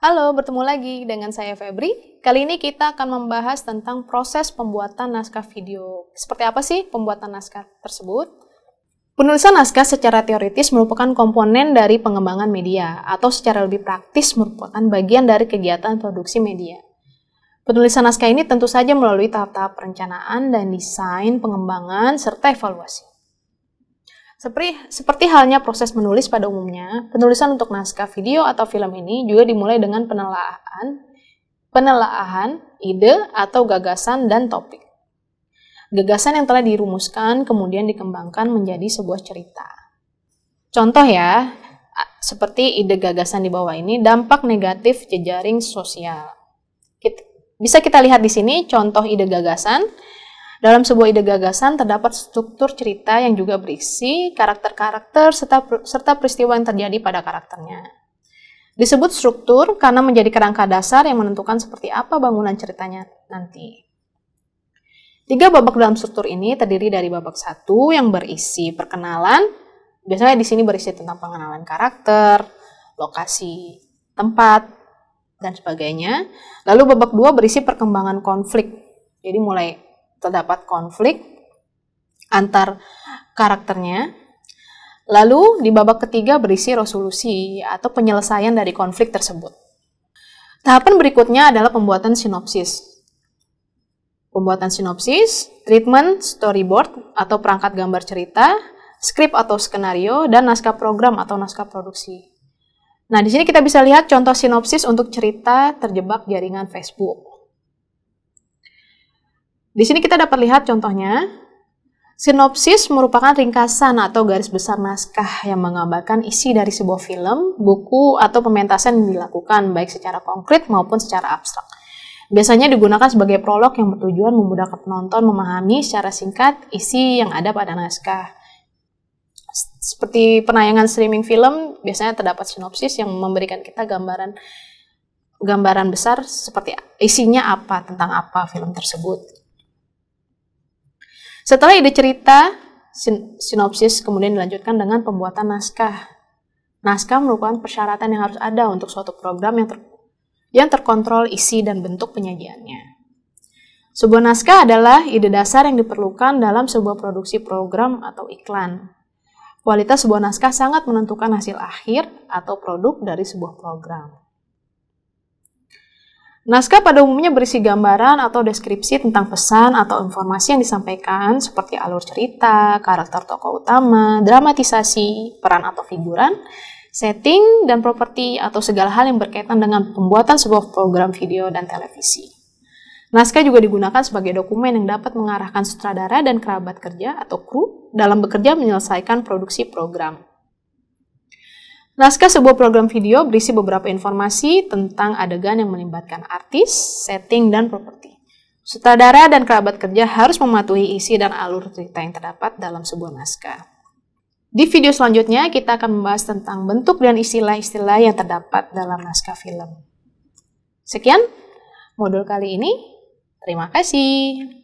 Halo, bertemu lagi dengan saya Febri. Kali ini kita akan membahas tentang proses pembuatan naskah video. Seperti apa sih pembuatan naskah tersebut? Penulisan naskah secara teoritis merupakan komponen dari pengembangan media, atau secara lebih praktis merupakan bagian dari kegiatan produksi media. Penulisan naskah ini tentu saja melalui tahap-tahap perencanaan dan desain, pengembangan, serta evaluasi. Seperti, seperti halnya proses menulis pada umumnya, penulisan untuk naskah video atau film ini juga dimulai dengan penelaahan, penelaahan ide atau gagasan dan topik. Gagasan yang telah dirumuskan kemudian dikembangkan menjadi sebuah cerita. Contoh ya, seperti ide gagasan di bawah ini, dampak negatif jejaring sosial. bisa kita lihat di sini contoh ide gagasan dalam sebuah ide gagasan terdapat struktur cerita yang juga berisi karakter-karakter serta, serta peristiwa yang terjadi pada karakternya. Disebut struktur karena menjadi kerangka dasar yang menentukan seperti apa bangunan ceritanya nanti. Tiga babak dalam struktur ini terdiri dari babak satu yang berisi perkenalan, biasanya di sini berisi tentang pengenalan karakter, lokasi, tempat, dan sebagainya. Lalu babak dua berisi perkembangan konflik. Jadi mulai terdapat konflik antar karakternya. Lalu di babak ketiga berisi resolusi atau penyelesaian dari konflik tersebut. Tahapan berikutnya adalah pembuatan sinopsis. Pembuatan sinopsis, treatment, storyboard atau perangkat gambar cerita, skrip atau skenario, dan naskah program atau naskah produksi. Nah, di sini kita bisa lihat contoh sinopsis untuk cerita terjebak jaringan Facebook. Di sini kita dapat lihat contohnya. Sinopsis merupakan ringkasan atau garis besar naskah yang menggambarkan isi dari sebuah film, buku, atau pementasan yang dilakukan baik secara konkret maupun secara abstrak. Biasanya digunakan sebagai prolog yang bertujuan memudahkan penonton memahami secara singkat isi yang ada pada naskah. Seperti penayangan streaming film, biasanya terdapat sinopsis yang memberikan kita gambaran gambaran besar seperti isinya apa tentang apa film tersebut. Setelah ide cerita, sin sinopsis kemudian dilanjutkan dengan pembuatan naskah. Naskah merupakan persyaratan yang harus ada untuk suatu program yang, ter yang terkontrol isi dan bentuk penyajiannya. Sebuah naskah adalah ide dasar yang diperlukan dalam sebuah produksi program atau iklan. Kualitas sebuah naskah sangat menentukan hasil akhir atau produk dari sebuah program. Naskah pada umumnya berisi gambaran atau deskripsi tentang pesan atau informasi yang disampaikan seperti alur cerita, karakter tokoh utama, dramatisasi, peran atau figuran, setting, dan properti atau segala hal yang berkaitan dengan pembuatan sebuah program video dan televisi. Naskah juga digunakan sebagai dokumen yang dapat mengarahkan sutradara dan kerabat kerja atau kru dalam bekerja menyelesaikan produksi program. Naskah sebuah program video berisi beberapa informasi tentang adegan yang melibatkan artis, setting, dan properti. Sutradara dan kerabat kerja harus mematuhi isi dan alur cerita yang terdapat dalam sebuah naskah. Di video selanjutnya, kita akan membahas tentang bentuk dan istilah-istilah yang terdapat dalam naskah film. Sekian modul kali ini. Terima kasih.